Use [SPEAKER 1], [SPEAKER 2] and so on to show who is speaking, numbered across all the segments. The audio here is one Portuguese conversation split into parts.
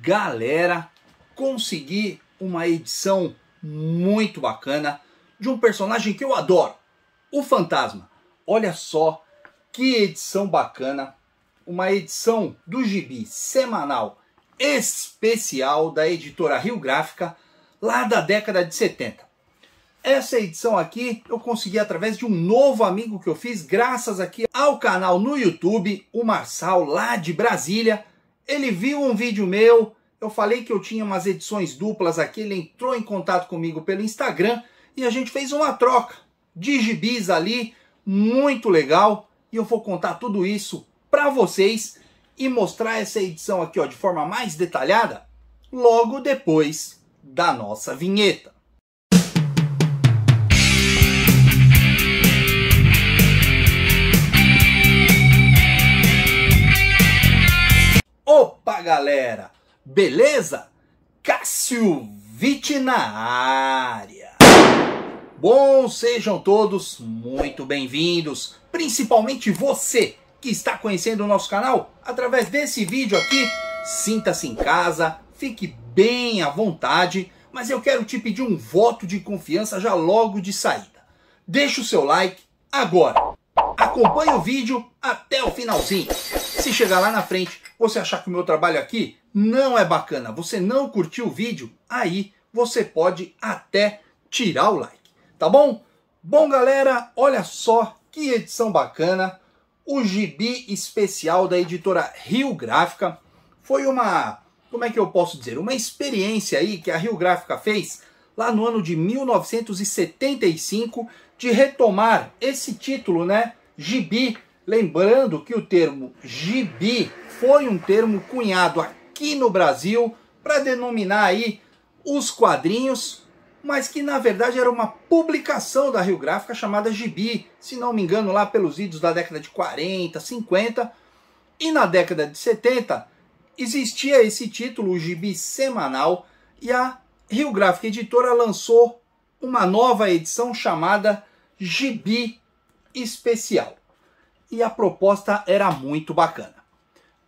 [SPEAKER 1] galera, consegui uma edição muito bacana de um personagem que eu adoro, o Fantasma. Olha só que edição bacana, uma edição do gibi semanal especial da editora Rio Gráfica, lá da década de 70. Essa edição aqui eu consegui através de um novo amigo que eu fiz, graças aqui ao canal no YouTube, o Marçal, lá de Brasília, ele viu um vídeo meu, eu falei que eu tinha umas edições duplas aqui, ele entrou em contato comigo pelo Instagram e a gente fez uma troca de gibis ali, muito legal, e eu vou contar tudo isso para vocês e mostrar essa edição aqui ó, de forma mais detalhada logo depois da nossa vinheta. Opa, galera! Beleza? Cássio Vitt na área! Bom, sejam todos muito bem-vindos, principalmente você que está conhecendo o nosso canal através desse vídeo aqui. Sinta-se em casa, fique bem à vontade, mas eu quero te pedir um voto de confiança já logo de saída. Deixe o seu like agora. Acompanhe o vídeo até o finalzinho. Se chegar lá na frente, você achar que o meu trabalho aqui não é bacana, você não curtiu o vídeo, aí você pode até tirar o like, tá bom? Bom, galera, olha só que edição bacana. O gibi especial da editora Rio Gráfica foi uma, como é que eu posso dizer, uma experiência aí que a Rio Gráfica fez lá no ano de 1975 de retomar esse título, né? Gibi Lembrando que o termo gibi foi um termo cunhado aqui no Brasil para denominar aí os quadrinhos, mas que na verdade era uma publicação da Rio Gráfica chamada Gibi, se não me engano, lá pelos idos da década de 40, 50. E na década de 70 existia esse título, o Gibi Semanal, e a Rio Gráfica Editora lançou uma nova edição chamada Gibi Especial e a proposta era muito bacana.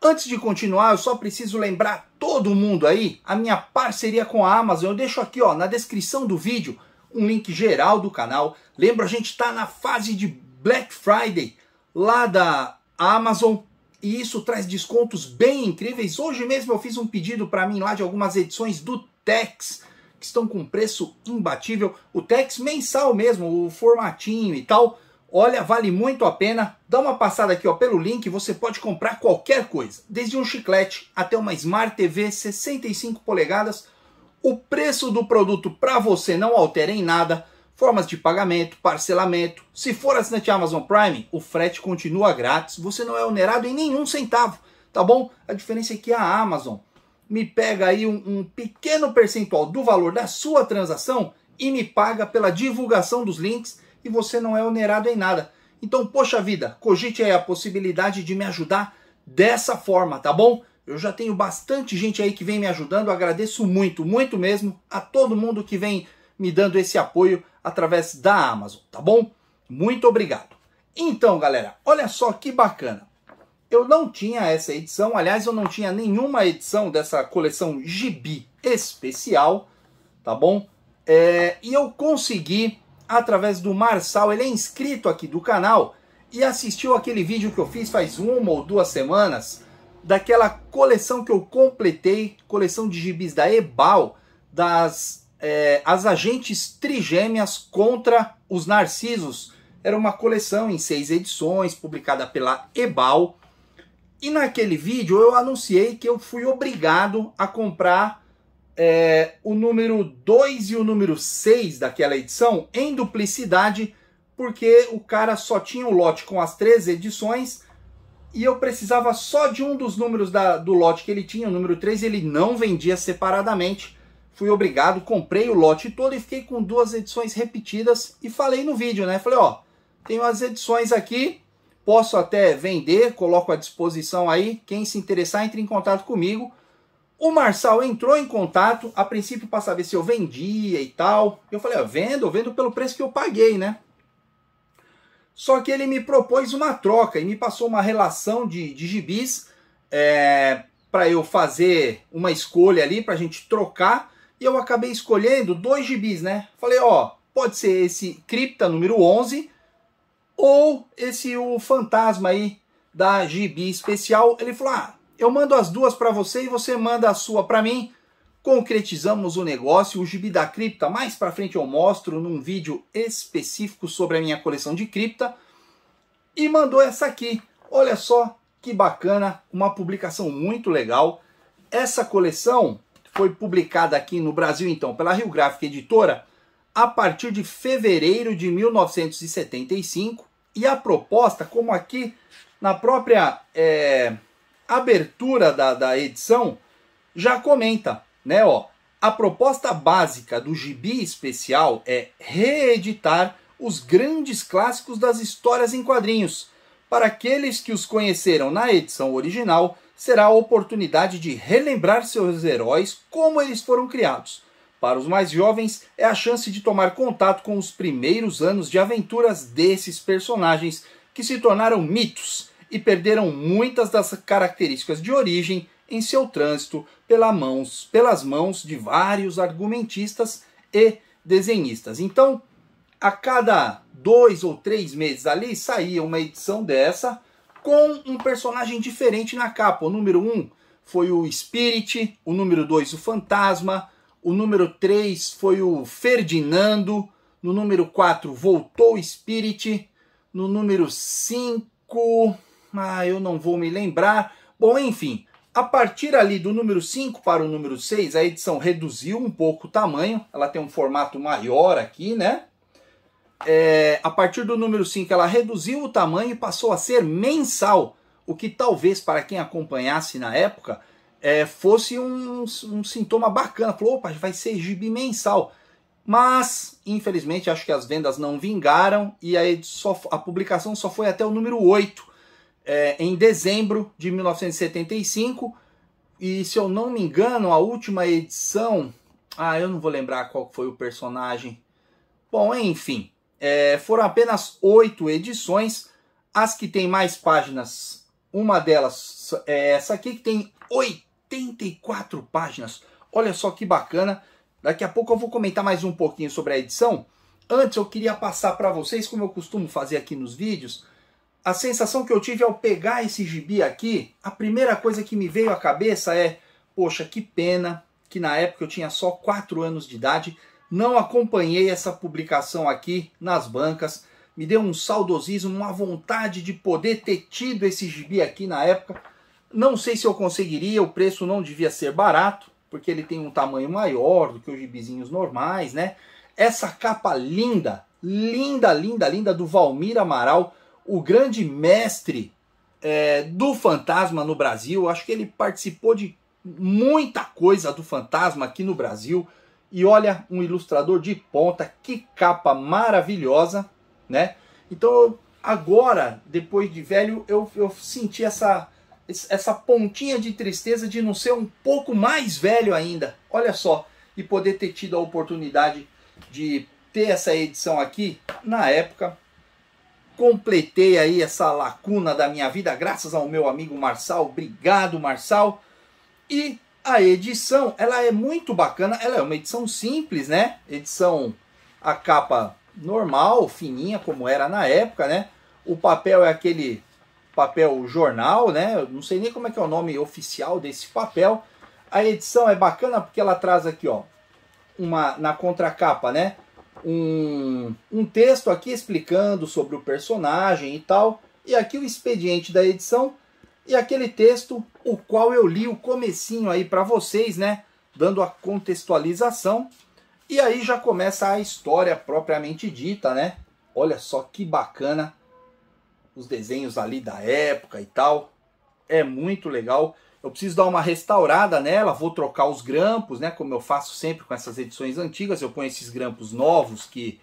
[SPEAKER 1] Antes de continuar, eu só preciso lembrar todo mundo aí a minha parceria com a Amazon. Eu deixo aqui ó, na descrição do vídeo um link geral do canal. Lembra, a gente está na fase de Black Friday lá da Amazon e isso traz descontos bem incríveis. Hoje mesmo eu fiz um pedido para mim lá de algumas edições do Tex que estão com preço imbatível. O Tex mensal mesmo, o formatinho e tal Olha, vale muito a pena. Dá uma passada aqui ó, pelo link, você pode comprar qualquer coisa, desde um chiclete até uma Smart TV 65 polegadas. O preço do produto para você não altera em nada. Formas de pagamento, parcelamento. Se for assinante Amazon Prime, o frete continua grátis. Você não é onerado em nenhum centavo, tá bom? A diferença é que a Amazon me pega aí um, um pequeno percentual do valor da sua transação e me paga pela divulgação dos links e você não é onerado em nada. Então, poxa vida, cogite aí a possibilidade de me ajudar dessa forma, tá bom? Eu já tenho bastante gente aí que vem me ajudando, agradeço muito, muito mesmo a todo mundo que vem me dando esse apoio através da Amazon, tá bom? Muito obrigado. Então, galera, olha só que bacana. Eu não tinha essa edição, aliás, eu não tinha nenhuma edição dessa coleção Gibi especial, tá bom? É, e eu consegui através do Marçal, ele é inscrito aqui do canal e assistiu aquele vídeo que eu fiz faz uma ou duas semanas, daquela coleção que eu completei, coleção de gibis da Ebal, das é, as agentes trigêmeas contra os narcisos. Era uma coleção em seis edições, publicada pela Ebal. E naquele vídeo eu anunciei que eu fui obrigado a comprar é, o número 2 e o número 6 daquela edição em duplicidade, porque o cara só tinha o um lote com as três edições e eu precisava só de um dos números da, do lote que ele tinha, o número 3, ele não vendia separadamente. Fui obrigado, comprei o lote todo e fiquei com duas edições repetidas e falei no vídeo, né? Falei, ó, tenho as edições aqui, posso até vender, coloco à disposição aí. Quem se interessar, entre em contato comigo o Marçal entrou em contato, a princípio para saber se eu vendia e tal. Eu falei, ó, vendo, vendo pelo preço que eu paguei, né? Só que ele me propôs uma troca e me passou uma relação de, de gibis é, eh, para eu fazer uma escolha ali, para a gente trocar. E eu acabei escolhendo dois gibis, né? Falei, ó, pode ser esse Cripta número 11 ou esse o Fantasma aí da Gibi Especial. Ele falou, ah, eu mando as duas para você e você manda a sua para mim. Concretizamos o negócio, o gibi da cripta. Mais para frente eu mostro num vídeo específico sobre a minha coleção de cripta. E mandou essa aqui. Olha só que bacana, uma publicação muito legal. Essa coleção foi publicada aqui no Brasil, então, pela Rio Gráfica Editora a partir de fevereiro de 1975. E a proposta, como aqui na própria é, abertura da, da edição já comenta, né? Ó, a proposta básica do gibi especial é reeditar os grandes clássicos das histórias em quadrinhos. Para aqueles que os conheceram na edição original, será a oportunidade de relembrar seus heróis como eles foram criados. Para os mais jovens, é a chance de tomar contato com os primeiros anos de aventuras desses personagens que se tornaram mitos e perderam muitas das características de origem em seu trânsito pela mãos, pelas mãos de vários argumentistas e desenhistas. Então, a cada dois ou três meses ali saía uma edição dessa com um personagem diferente na capa. O número um foi o Spirit, o número dois o Fantasma, o número três foi o Ferdinando, no número quatro voltou o Spirit, no número 5. Cinco... Ah, eu não vou me lembrar. Bom, enfim, a partir ali do número 5 para o número 6, a edição reduziu um pouco o tamanho. Ela tem um formato maior aqui, né? É, a partir do número 5 ela reduziu o tamanho e passou a ser mensal, o que talvez para quem acompanhasse na época é, fosse um, um, sintoma bacana. Falou, opa, vai ser gibi mensal. Mas, infelizmente, acho que as vendas não vingaram e a, edição, a publicação só foi até o número 8 é, em dezembro de 1975. E se eu não me engano, a última edição. Ah, eu não vou lembrar qual foi o personagem. Bom, enfim, é, foram apenas oito edições. As que tem mais páginas, uma delas é essa aqui, que tem 84 páginas. Olha só que bacana. Daqui a pouco eu vou comentar mais um pouquinho sobre a edição. Antes eu queria passar para vocês, como eu costumo fazer aqui nos vídeos, a sensação que eu tive ao pegar esse gibi aqui, a primeira coisa que me veio à cabeça é: poxa, que pena que na época eu tinha só 4 anos de idade, não acompanhei essa publicação aqui nas bancas. Me deu um saudosismo, uma vontade de poder ter tido esse gibi aqui na época. Não sei se eu conseguiria, o preço não devia ser barato, porque ele tem um tamanho maior do que os gibizinhos normais, né? Essa capa linda, linda, linda, linda do Valmir Amaral o grande mestre é, do fantasma no Brasil. Acho que ele participou de muita coisa do fantasma aqui no Brasil. E olha, um ilustrador de ponta, que capa maravilhosa, né? Então, agora, depois de velho, eu, eu senti essa, essa pontinha de tristeza de não ser um pouco mais velho ainda. Olha só, e poder ter tido a oportunidade de ter essa edição aqui na época completei aí essa lacuna da minha vida, graças ao meu amigo Marçal. Obrigado, Marçal. E a edição, ela é muito bacana. Ela é uma edição simples, né? Edição, a capa normal, fininha, como era na época, né? O papel é aquele papel jornal, né? Eu não sei nem como é que é o nome oficial desse papel. A edição é bacana porque ela traz aqui, ó, uma na contracapa, né? um, um texto aqui explicando sobre o personagem e tal, e aqui o expediente da edição e aquele texto o qual eu li o comecinho aí para vocês, né, dando a contextualização. E aí já começa a história propriamente dita, né? Olha só que bacana os desenhos ali da época e tal. É muito legal eu preciso dar uma restaurada nela, vou trocar os grampos, né? Como eu faço sempre com essas edições antigas, eu ponho esses grampos novos que,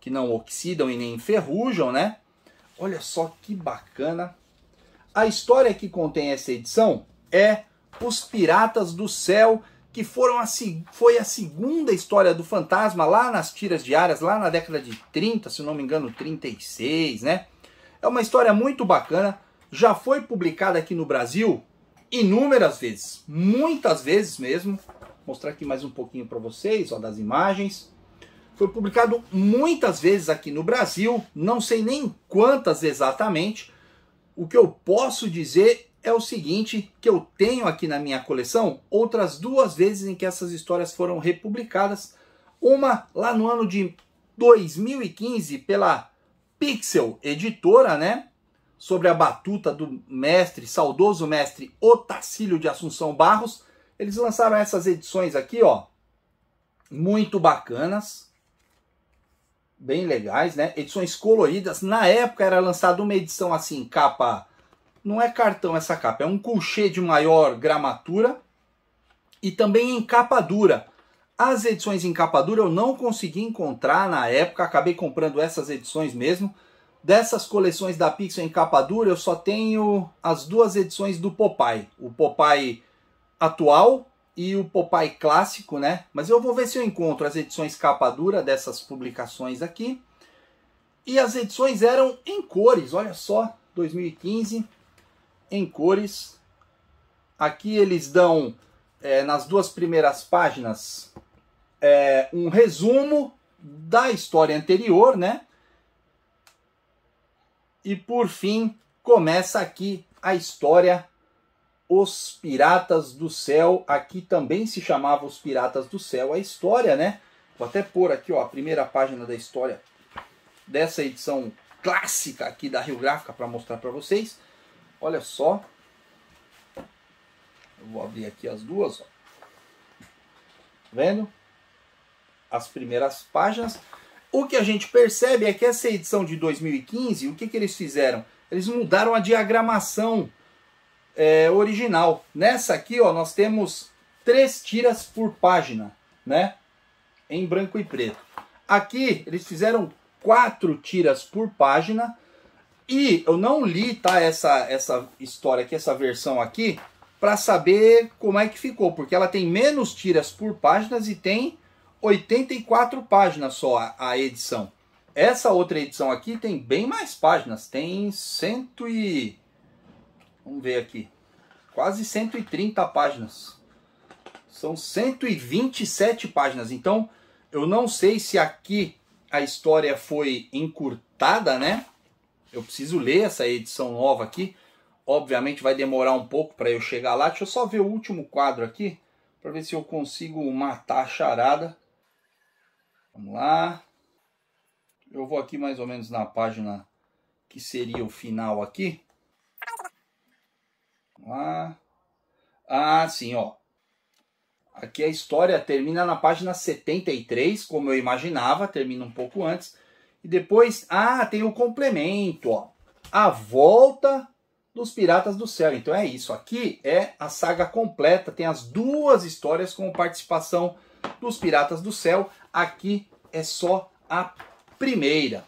[SPEAKER 1] que não oxidam e nem enferrujam, né? Olha só que bacana. A história que contém essa edição é Os Piratas do Céu, que foram a, foi a segunda história do fantasma lá nas tiras diárias, lá na década de 30, se não me engano, 36, né? É uma história muito bacana, já foi publicada aqui no Brasil inúmeras vezes, muitas vezes mesmo. Vou mostrar aqui mais um pouquinho para vocês, ó, das imagens. Foi publicado muitas vezes aqui no Brasil, não sei nem quantas exatamente. O que eu posso dizer é o seguinte, que eu tenho aqui na minha coleção outras duas vezes em que essas histórias foram republicadas. Uma lá no ano de 2015 pela Pixel Editora, né? sobre a batuta do mestre, saudoso mestre Otacílio de Assunção Barros. Eles lançaram essas edições aqui, ó, muito bacanas, bem legais, né? Edições coloridas. Na época era lançada uma edição assim, capa, não é cartão essa capa, é um couchê de maior gramatura e também em capa dura. As edições em capa dura eu não consegui encontrar na época, acabei comprando essas edições mesmo Dessas coleções da Pixel em capa dura, eu só tenho as duas edições do Popeye. O Popeye atual e o Popeye clássico, né? Mas eu vou ver se eu encontro as edições capa dura dessas publicações aqui. E as edições eram em cores, olha só, 2015, em cores. Aqui eles dão, é, nas duas primeiras páginas, é, um resumo da história anterior, né? E por fim, começa aqui a história Os Piratas do Céu. Aqui também se chamava Os Piratas do Céu a história, né? Vou até pôr aqui ó, a primeira página da história dessa edição clássica aqui da Rio Gráfica para mostrar para vocês. Olha só. Eu vou abrir aqui as duas, ó. Tá vendo? As primeiras páginas. O que a gente percebe é que essa edição de 2015, o que, que eles fizeram? Eles mudaram a diagramação é, original. Nessa aqui, ó, nós temos três tiras por página, né? Em branco e preto. Aqui, eles fizeram quatro tiras por página. E eu não li, tá, essa, essa história aqui, essa versão aqui, para saber como é que ficou. Porque ela tem menos tiras por páginas e tem 84 páginas só a, edição. Essa outra edição aqui tem bem mais páginas, tem cento e Vamos ver aqui. Quase 130 páginas. São 127 páginas. Então, eu não sei se aqui a história foi encurtada, né? Eu preciso ler essa edição nova aqui. Obviamente vai demorar um pouco para eu chegar lá. Deixa eu só ver o último quadro aqui para ver se eu consigo matar a charada. Vamos lá. Eu vou aqui mais ou menos na página que seria o final aqui. Vamos lá. Ah, sim, ó. Aqui a história termina na página 73, como eu imaginava, termina um pouco antes. E depois, ah, tem o um complemento, ó. A volta dos Piratas do Céu. Então é isso, aqui é a saga completa, tem as duas histórias com participação dos Piratas do Céu. Aqui é só a primeira.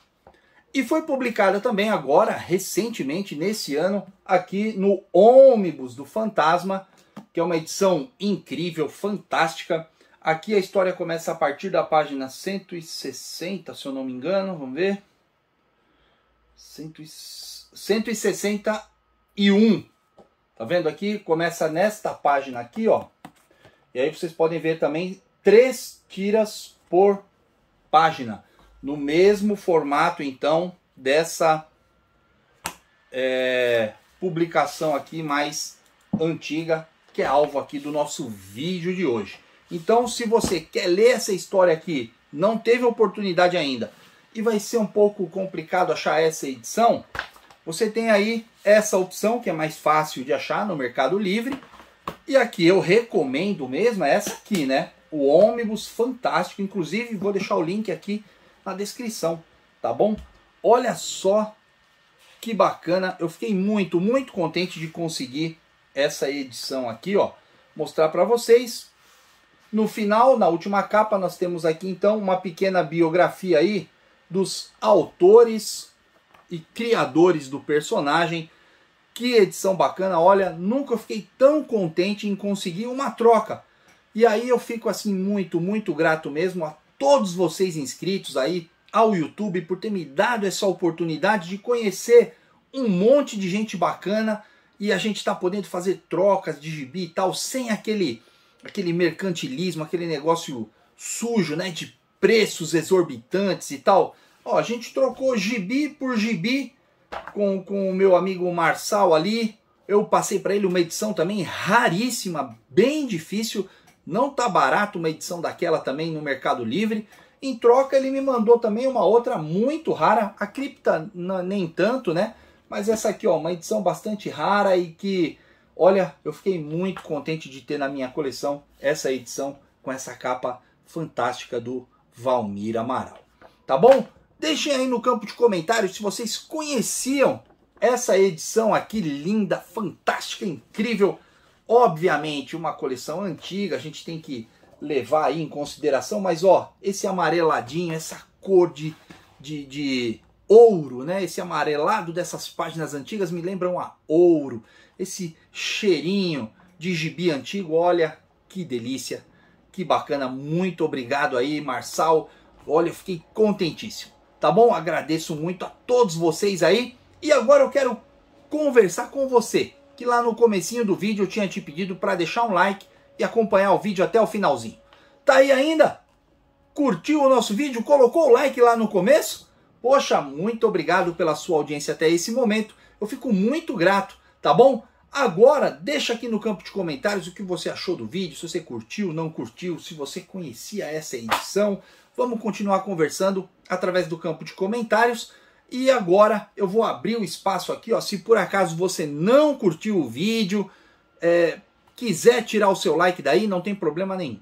[SPEAKER 1] E foi publicada também agora, recentemente, nesse ano, aqui no Ônibus do Fantasma, que é uma edição incrível, fantástica. Aqui a história começa a partir da página 160, se eu não me engano, vamos ver. 161. Tá vendo aqui? Começa nesta página aqui, ó. E aí vocês podem ver também três tiras por página. No mesmo formato, então, dessa é, publicação aqui mais antiga, que é alvo aqui do nosso vídeo de hoje. Então, se você quer ler essa história aqui, não teve oportunidade ainda, e vai ser um pouco complicado achar essa edição, você tem aí essa opção que é mais fácil de achar no Mercado Livre. E aqui eu recomendo mesmo essa aqui, né? o ônibus fantástico. Inclusive, vou deixar o link aqui na descrição, tá bom? Olha só que bacana. Eu fiquei muito, muito contente de conseguir essa edição aqui, ó. Mostrar para vocês. No final, na última capa, nós temos aqui então uma pequena biografia aí dos autores e criadores do personagem. Que edição bacana, olha, nunca fiquei tão contente em conseguir uma troca e aí eu fico assim muito, muito grato mesmo a todos vocês inscritos aí ao YouTube por ter me dado essa oportunidade de conhecer um monte de gente bacana e a gente está podendo fazer trocas de gibi e tal sem aquele aquele mercantilismo, aquele negócio sujo, né, de preços exorbitantes e tal. Ó, a gente trocou gibi por gibi com, com o meu amigo Marçal ali. Eu passei para ele uma edição também raríssima, bem difícil, não tá barato uma edição daquela também no Mercado Livre. Em troca, ele me mandou também uma outra muito rara, a cripta nem tanto, né? Mas essa aqui, ó, uma edição bastante rara e que, olha, eu fiquei muito contente de ter na minha coleção essa edição com essa capa fantástica do Valmir Amaral. Tá bom? Deixem aí no campo de comentários se vocês conheciam essa edição aqui linda, fantástica, incrível Obviamente, uma coleção antiga, a gente tem que levar aí em consideração, mas ó, esse amareladinho, essa cor de, de, de ouro, né? Esse amarelado dessas páginas antigas me lembram a ouro. Esse cheirinho de gibi antigo, olha que delícia, que bacana. Muito obrigado aí, Marçal. Olha, eu fiquei contentíssimo, tá bom? Agradeço muito a todos vocês aí. E agora eu quero conversar com você que lá no comecinho do vídeo eu tinha te pedido para deixar um like e acompanhar o vídeo até o finalzinho. Tá aí ainda? Curtiu o nosso vídeo? Colocou o like lá no começo? Poxa, muito obrigado pela sua audiência até esse momento. Eu fico muito grato, tá bom? Agora, deixa aqui no campo de comentários o que você achou do vídeo, se você curtiu, não curtiu, se você conhecia essa edição. Vamos continuar conversando através do campo de comentários. E agora eu vou abrir um espaço aqui, ó. Se por acaso você não curtiu o vídeo, é, quiser tirar o seu like daí, não tem problema nenhum.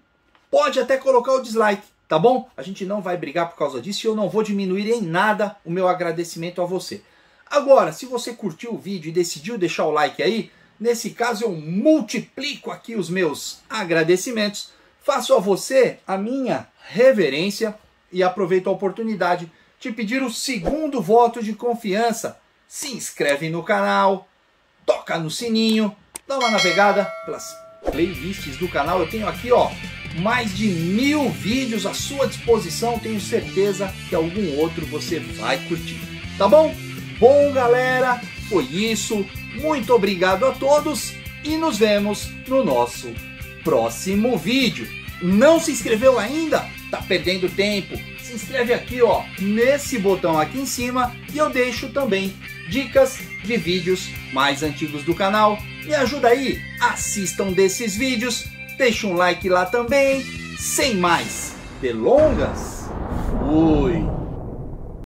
[SPEAKER 1] Pode até colocar o dislike, tá bom? A gente não vai brigar por causa disso e eu não vou diminuir em nada o meu agradecimento a você. Agora, se você curtiu o vídeo e decidiu deixar o like aí, nesse caso eu multiplico aqui os meus agradecimentos, faço a você a minha reverência e aproveito a oportunidade te pedir o segundo voto de confiança. Se inscreve no canal, toca no sininho, dá uma navegada pelas playlists do canal. Eu tenho aqui, ó, mais de mil vídeos à sua disposição. Tenho certeza que algum outro você vai curtir. Tá bom? Bom, galera, foi isso. Muito obrigado a todos e nos vemos no nosso próximo vídeo. Não se inscreveu ainda? Tá perdendo tempo se inscreve aqui, ó, nesse botão aqui em cima e eu deixo também dicas de vídeos mais antigos do canal. Me ajuda aí, assistam desses vídeos, deixa um like lá também. Sem mais delongas, fui!